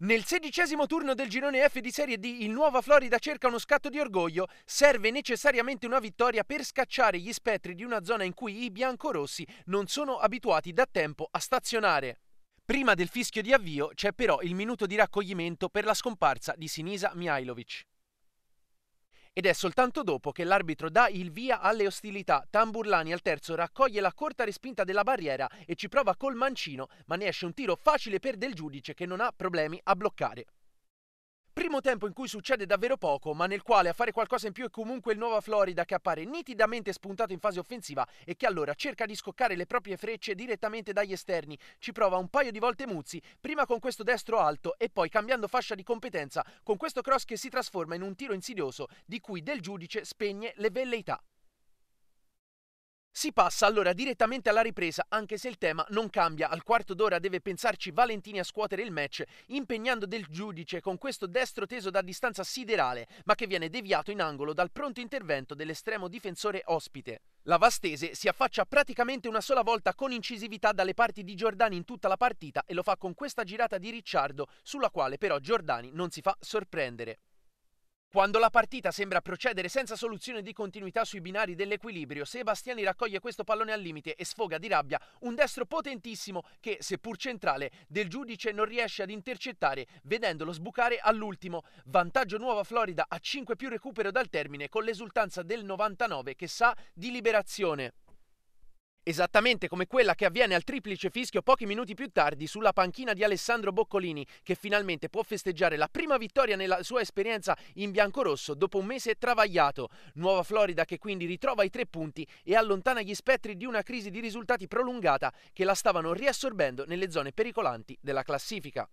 Nel sedicesimo turno del girone F di Serie D il Nuova Florida cerca uno scatto di orgoglio, serve necessariamente una vittoria per scacciare gli spettri di una zona in cui i biancorossi non sono abituati da tempo a stazionare. Prima del fischio di avvio c'è però il minuto di raccoglimento per la scomparsa di Sinisa Mihailovic ed è soltanto dopo che l'arbitro dà il via alle ostilità. Tamburlani al terzo raccoglie la corta respinta della barriera e ci prova col mancino, ma ne esce un tiro facile per del giudice che non ha problemi a bloccare. Primo tempo in cui succede davvero poco, ma nel quale a fare qualcosa in più è comunque il Nuova Florida che appare nitidamente spuntato in fase offensiva e che allora cerca di scoccare le proprie frecce direttamente dagli esterni. Ci prova un paio di volte Muzzi, prima con questo destro alto e poi cambiando fascia di competenza con questo cross che si trasforma in un tiro insidioso di cui Del Giudice spegne le velleità. Si passa allora direttamente alla ripresa, anche se il tema non cambia. Al quarto d'ora deve pensarci Valentini a scuotere il match, impegnando del giudice con questo destro teso da distanza siderale, ma che viene deviato in angolo dal pronto intervento dell'estremo difensore ospite. La Vastese si affaccia praticamente una sola volta con incisività dalle parti di Giordani in tutta la partita e lo fa con questa girata di Ricciardo, sulla quale però Giordani non si fa sorprendere. Quando la partita sembra procedere senza soluzione di continuità sui binari dell'equilibrio, Sebastiani raccoglie questo pallone al limite e sfoga di rabbia un destro potentissimo che, seppur centrale, del giudice non riesce ad intercettare, vedendolo sbucare all'ultimo. Vantaggio Nuova Florida a 5 più recupero dal termine con l'esultanza del 99 che sa di liberazione esattamente come quella che avviene al triplice fischio pochi minuti più tardi sulla panchina di Alessandro Boccolini, che finalmente può festeggiare la prima vittoria nella sua esperienza in biancorosso dopo un mese travagliato. Nuova Florida che quindi ritrova i tre punti e allontana gli spettri di una crisi di risultati prolungata che la stavano riassorbendo nelle zone pericolanti della classifica.